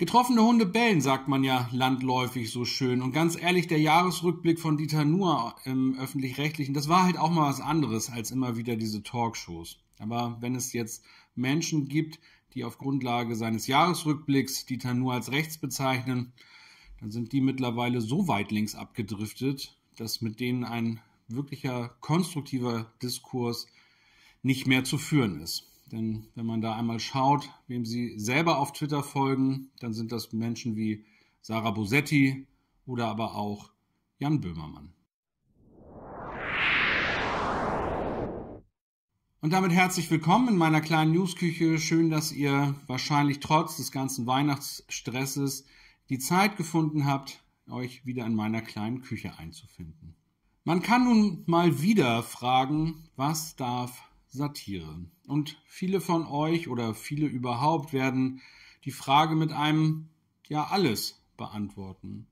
Getroffene Hunde bellen, sagt man ja landläufig so schön. Und ganz ehrlich, der Jahresrückblick von Dieter Nuhr im öffentlich-rechtlichen, das war halt auch mal was anderes als immer wieder diese Talkshows. Aber wenn es jetzt Menschen gibt, die auf Grundlage seines Jahresrückblicks Dieter Nuhr als rechts bezeichnen, dann sind die mittlerweile so weit links abgedriftet, dass mit denen ein wirklicher konstruktiver Diskurs nicht mehr zu führen ist. Denn wenn man da einmal schaut, wem sie selber auf Twitter folgen, dann sind das Menschen wie Sarah Bosetti oder aber auch Jan Böhmermann. Und damit herzlich willkommen in meiner kleinen Newsküche. Schön, dass ihr wahrscheinlich trotz des ganzen Weihnachtsstresses die Zeit gefunden habt, euch wieder in meiner kleinen Küche einzufinden. Man kann nun mal wieder fragen, was darf Satire. Und viele von euch oder viele überhaupt werden die Frage mit einem ja alles beantworten.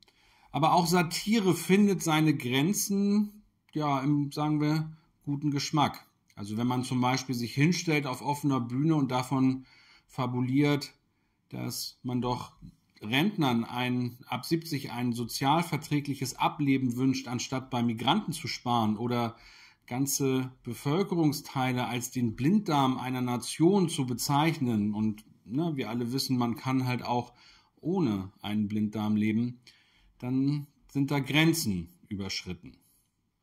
Aber auch Satire findet seine Grenzen, ja, im, sagen wir, guten Geschmack. Also wenn man zum Beispiel sich hinstellt auf offener Bühne und davon fabuliert, dass man doch Rentnern ein, ab 70 ein sozialverträgliches Ableben wünscht, anstatt bei Migranten zu sparen oder ganze Bevölkerungsteile als den Blinddarm einer Nation zu bezeichnen. Und ne, wir alle wissen, man kann halt auch ohne einen Blinddarm leben, dann sind da Grenzen überschritten.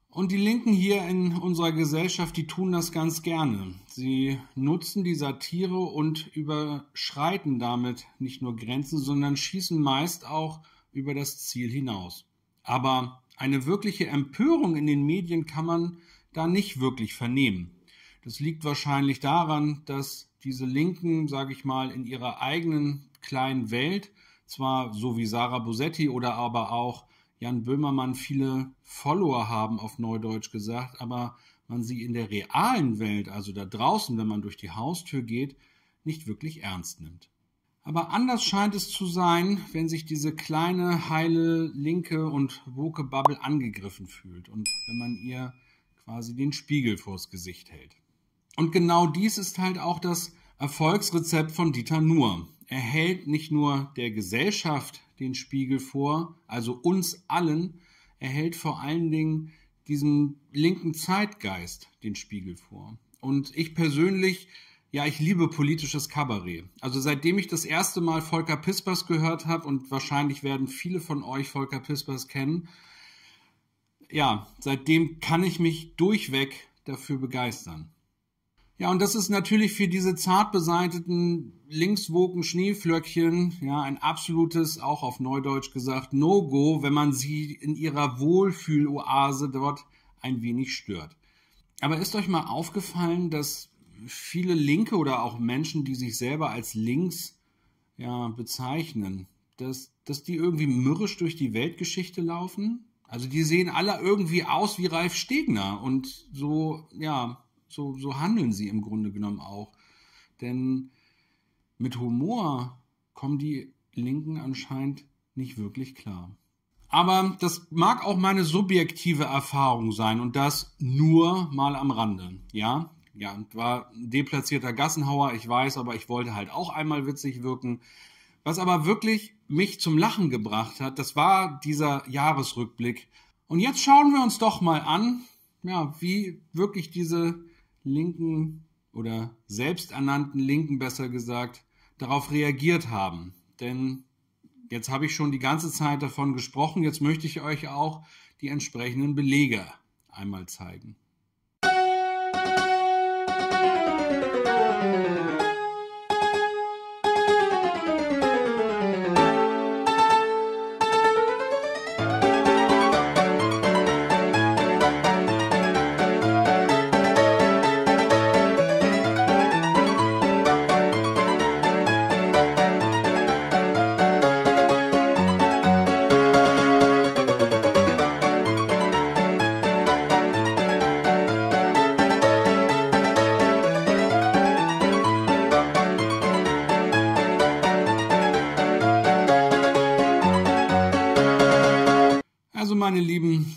Und die Linken hier in unserer Gesellschaft, die tun das ganz gerne. Sie nutzen die Satire und überschreiten damit nicht nur Grenzen, sondern schießen meist auch über das Ziel hinaus. Aber eine wirkliche Empörung in den Medien kann man da nicht wirklich vernehmen. Das liegt wahrscheinlich daran, dass diese Linken, sage ich mal, in ihrer eigenen kleinen Welt, zwar so wie Sarah Bosetti oder aber auch Jan Böhmermann viele Follower haben, auf Neudeutsch gesagt, aber man sie in der realen Welt, also da draußen, wenn man durch die Haustür geht, nicht wirklich ernst nimmt. Aber anders scheint es zu sein, wenn sich diese kleine, heile, linke und woke Bubble angegriffen fühlt und wenn man ihr quasi den Spiegel vors Gesicht hält. Und genau dies ist halt auch das Erfolgsrezept von Dieter Nuhr. Er hält nicht nur der Gesellschaft den Spiegel vor, also uns allen, er hält vor allen Dingen diesem linken Zeitgeist den Spiegel vor. Und ich persönlich, ja, ich liebe politisches Kabarett. Also seitdem ich das erste Mal Volker Pispers gehört habe, und wahrscheinlich werden viele von euch Volker Pispers kennen, ja, seitdem kann ich mich durchweg dafür begeistern. Ja, und das ist natürlich für diese zart beseiteten linkswogen Schneeflöckchen, ja, ein absolutes, auch auf Neudeutsch gesagt, No-Go, wenn man sie in ihrer Wohlfühloase dort ein wenig stört. Aber ist euch mal aufgefallen, dass viele Linke oder auch Menschen, die sich selber als links ja, bezeichnen, dass, dass die irgendwie mürrisch durch die Weltgeschichte laufen? Also die sehen alle irgendwie aus wie Ralf Stegner und so, ja, so, so handeln sie im Grunde genommen auch. Denn mit Humor kommen die Linken anscheinend nicht wirklich klar. Aber das mag auch meine subjektive Erfahrung sein und das nur mal am Rande. Ja, ja, war deplatzierter Gassenhauer, ich weiß, aber ich wollte halt auch einmal witzig wirken. Was aber wirklich mich zum Lachen gebracht hat, das war dieser Jahresrückblick. Und jetzt schauen wir uns doch mal an, ja, wie wirklich diese linken oder selbsternannten Linken besser gesagt darauf reagiert haben. Denn jetzt habe ich schon die ganze Zeit davon gesprochen, jetzt möchte ich euch auch die entsprechenden Belege einmal zeigen. meine Lieben,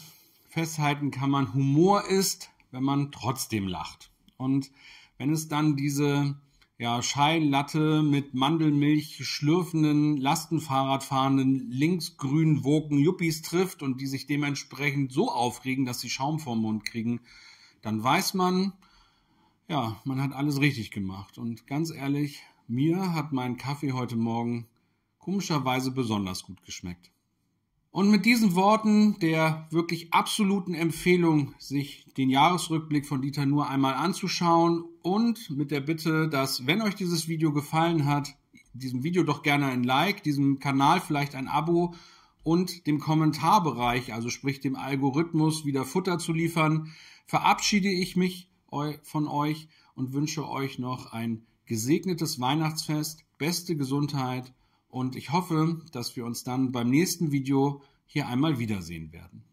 festhalten kann man, Humor ist, wenn man trotzdem lacht. Und wenn es dann diese ja, Scheinlatte mit Mandelmilch schlürfenden, Lastenfahrradfahrenden, linksgrün woken Juppies trifft und die sich dementsprechend so aufregen, dass sie Schaum vorm Mund kriegen, dann weiß man, ja, man hat alles richtig gemacht. Und ganz ehrlich, mir hat mein Kaffee heute Morgen komischerweise besonders gut geschmeckt. Und mit diesen Worten der wirklich absoluten Empfehlung, sich den Jahresrückblick von Dieter nur einmal anzuschauen und mit der Bitte, dass, wenn euch dieses Video gefallen hat, diesem Video doch gerne ein Like, diesem Kanal vielleicht ein Abo und dem Kommentarbereich, also sprich dem Algorithmus, wieder Futter zu liefern, verabschiede ich mich von euch und wünsche euch noch ein gesegnetes Weihnachtsfest, beste Gesundheit und ich hoffe, dass wir uns dann beim nächsten Video hier einmal wiedersehen werden.